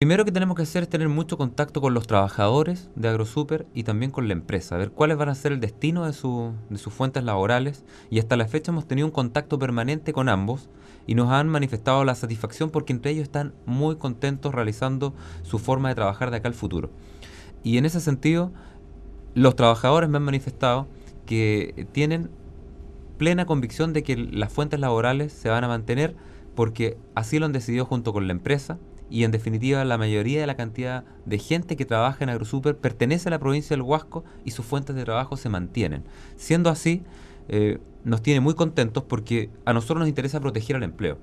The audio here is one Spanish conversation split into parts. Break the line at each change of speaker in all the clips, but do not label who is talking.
Primero que tenemos que hacer es tener mucho contacto con los trabajadores de AgroSuper y también con la empresa, a ver cuáles van a ser el destino de, de, sus fuentes laborales y hasta la fecha hemos tenido un contacto permanente con ambos y nos han manifestado la satisfacción porque entre ellos están muy contentos realizando su forma de trabajar de acá al futuro. Y en ese sentido, los trabajadores me han manifestado que tienen plena convicción de que las fuentes laborales se van a mantener porque así lo han decidido junto con la empresa, y en definitiva la mayoría de la cantidad de gente que trabaja en AgroSuper pertenece a la provincia del Huasco y sus fuentes de trabajo se mantienen. Siendo así, eh, nos tiene muy contentos porque a nosotros nos interesa proteger el empleo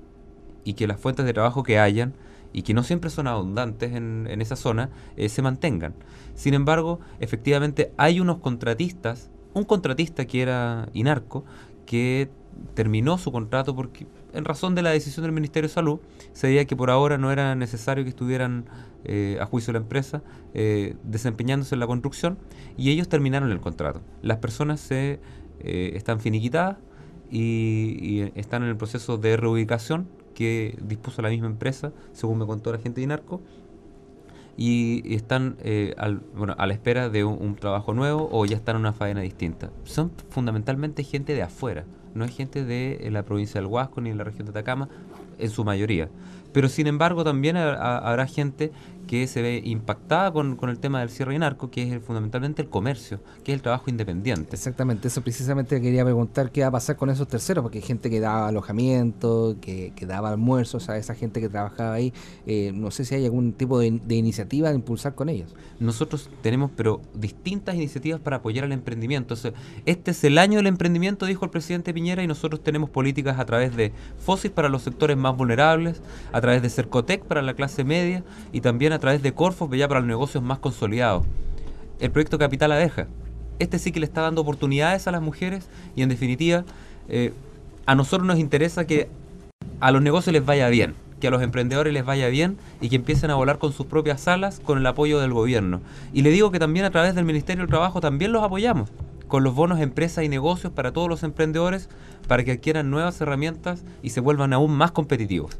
y que las fuentes de trabajo que hayan y que no siempre son abundantes en, esa zona eh, se mantengan. Sin embargo, efectivamente hay unos contratistas, un contratista que era Inarco, que terminó su contrato porque en razón de la decisión del Ministerio de Salud se decía que por ahora no era necesario que estuvieran eh, a juicio de la empresa eh, desempeñándose en la construcción y ellos terminaron el contrato. Las personas se eh, están finiquitadas y, y, están en el proceso de reubicación que dispuso la misma empresa, según me contó la gente de Inarco, y están eh, bueno, a la espera de un, trabajo nuevo o ya están en una faena distinta. Son fundamentalmente gente de afuera, no es gente de eh, la provincia del Huasco ni de la región de Atacama, en su mayoría. Pero sin embargo también habrá gente que se ve impactada con, el tema del cierre y narco, que es el, fundamentalmente el comercio, que es el trabajo
independiente. Exactamente, eso precisamente quería preguntar qué va a pasar con esos terceros, porque hay gente que daba alojamiento, que, que daba almuerzos a esa gente que trabajaba ahí. Eh, no sé si hay algún tipo de, iniciativa a impulsar con ellos.
Nosotros tenemos, pero distintas iniciativas para apoyar al emprendimiento. este es el año del emprendimiento, dijo el presidente Piñera, y nosotros tenemos políticas a través de FOSIS para los sectores más vulnerables, a través de Cercotec para la clase media y también a a través de Corfo, ya para los negocios más consolidados. El proyecto Capital Abeja. Este sí que le está dando oportunidades a las mujeres y en definitiva eh, a nosotros nos interesa que a los negocios les vaya bien, que a los emprendedores les vaya bien y que empiecen a volar con sus propias alas con el apoyo del gobierno. Y le digo que también a través del Ministerio del Trabajo también los apoyamos con los bonos empresas y negocios para todos los emprendedores para que adquieran nuevas herramientas y se vuelvan aún más competitivos.